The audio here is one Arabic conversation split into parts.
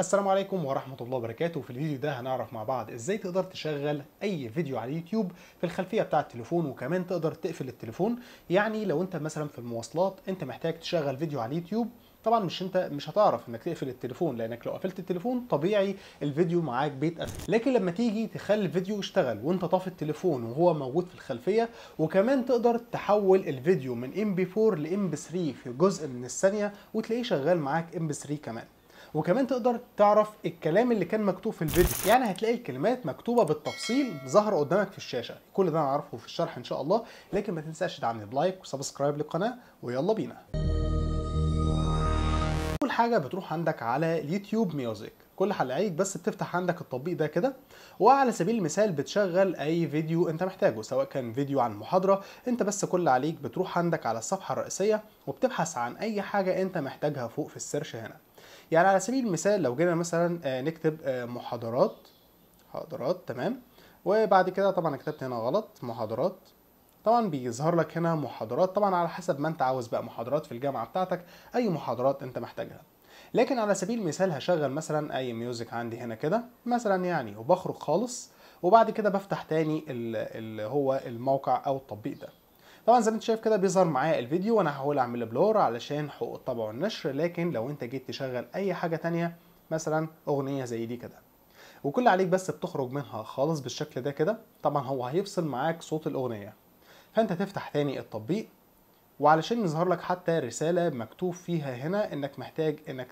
السلام عليكم ورحمة الله وبركاته في الفيديو ده هنعرف مع بعض ازاي تقدر تشغل اي فيديو على اليوتيوب في الخلفية بتاع التليفون وكمان تقدر تقفل التليفون يعني لو انت مثلا في المواصلات انت محتاج تشغل فيديو على اليوتيوب طبعا مش انت مش هتعرف انك تقفل التليفون لانك لو قفلت التليفون طبيعي الفيديو معاك بيتقفل لكن لما تيجي تخلي الفيديو يشتغل وانت طافي التليفون وهو موجود في الخلفيه وكمان تقدر تحول الفيديو من ام بي 4 لام بي 3 في جزء من الثانيه وتلاقيه شغال معاك ام بي 3 كمان وكمان تقدر تعرف الكلام اللي كان مكتوب في الفيديو يعني هتلاقي الكلمات مكتوبه بالتفصيل ظاهره قدامك في الشاشه كل ده هنعرفه في الشرح ان شاء الله لكن ما تنساش تدعمني بلايك وسبسكرايب للقناه ويلا بينا اول حاجه بتروح عندك على اليوتيوب ميوزك كل حلقيك بس بتفتح عندك التطبيق ده كده وعلى سبيل المثال بتشغل اي فيديو انت محتاجه سواء كان فيديو عن محاضره انت بس كل عليك بتروح عندك على الصفحه الرئيسيه وبتبحث عن اي حاجه انت محتاجها فوق في السيرش هنا يعني على سبيل المثال لو جينا مثلا آه، نكتب آه، محاضرات محاضرات تمام وبعد كده طبعا كتبت هنا غلط محاضرات طبعا بيظهر لك هنا محاضرات طبعا على حسب ما انت عاوز بقى محاضرات في الجامعه بتاعتك اي محاضرات انت محتاجها لكن على سبيل المثال هشغل مثلا اي ميوزك عندي هنا كده مثلا يعني وبخرج خالص وبعد كده بفتح تاني اللي هو الموقع او التطبيق ده طبعا زي ما انت شايف كده بيظهر معايا الفيديو وانا هحاول اعمل بلور علشان حقوق الطبع والنشر لكن لو انت جيت تشغل اي حاجه تانية مثلا اغنيه زي دي كده وكل عليك بس بتخرج منها خالص بالشكل ده كده طبعا هو هيفصل معاك صوت الاغنيه فانت تفتح تاني التطبيق وعلشان يظهر لك حتى رساله مكتوب فيها هنا انك محتاج انك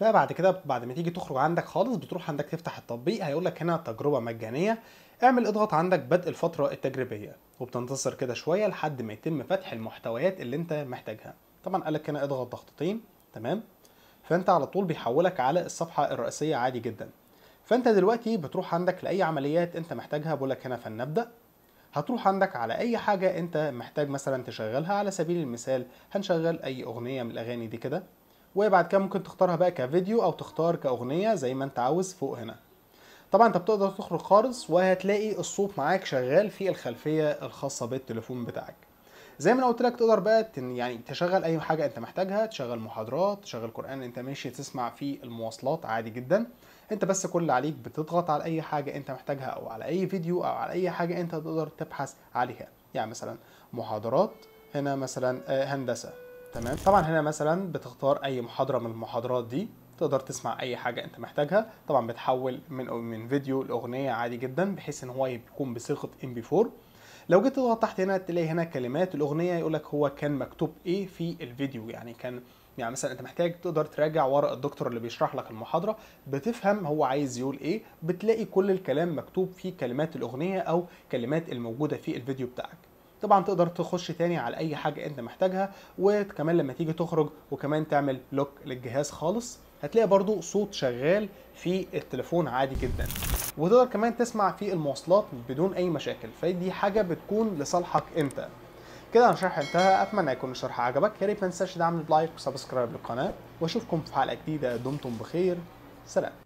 فبعد كده بعد ما تيجي تخرج عندك خالص بتروح عندك تفتح التطبيق هيقول لك هنا تجربه مجانيه اعمل اضغط عندك بدء الفترة التجريبية وبتنتصر كده شوية لحد ما يتم فتح المحتويات اللي انت محتاجها طبعا قالك هنا اضغط ضغطتين تمام فانت على طول بيحولك على الصفحة الرئيسية عادي جدا فانت دلوقتي بتروح عندك لاي عمليات انت محتاجها بقولك هنا فلنبدأ هتروح عندك على اي حاجة انت محتاج مثلا تشغلها على سبيل المثال هنشغل اي اغنية من الاغاني دي كده وبعد كده ممكن تختارها بقى كفيديو او تختار كاغنية زي ما انت عاوز فوق هنا طبعا انت بتقدر تخرج خالص وهتلاقي الصوت معاك شغال في الخلفيه الخاصه بالتليفون بتاعك زي ما انا قلت لك تقدر بقى يعني تشغل اي حاجه انت محتاجها تشغل محاضرات تشغل قران انت ماشي تسمع في المواصلات عادي جدا انت بس كل اللي عليك بتضغط على اي حاجه انت محتاجها او على اي فيديو او على اي حاجه انت تقدر تبحث عليها يعني مثلا محاضرات هنا مثلا آه، هندسه تمام طبعا هنا مثلا بتختار اي محاضره من المحاضرات دي تقدر تسمع اي حاجه انت محتاجها طبعا بتحول من من فيديو لاغنيه عادي جدا بحيث ان هو يكون بصيغه ام بي 4 لو جيت تضغط تحت هنا تلاقي هنا كلمات الاغنيه يقول لك هو كان مكتوب ايه في الفيديو يعني كان يعني مثلا انت محتاج تقدر تراجع ورا الدكتور اللي بيشرح لك المحاضره بتفهم هو عايز يقول ايه بتلاقي كل الكلام مكتوب في كلمات الاغنيه او كلمات الموجوده في الفيديو بتاعك طبعا تقدر تخش تاني على اي حاجه انت محتاجها وكمان لما تيجي تخرج وكمان تعمل لوك للجهاز خالص هتلاقي برضو صوت شغال في التليفون عادي جدا وتقدر كمان تسمع في المواصلات بدون اي مشاكل فدي حاجه بتكون لصالحك انت كده انا شرح انتهى اتمنى يكون الشرح عجبك يا ريت ما تنساش تدعمني بلايك وسبسكرايب للقناه واشوفكم في حلقه جديده دمتم بخير سلام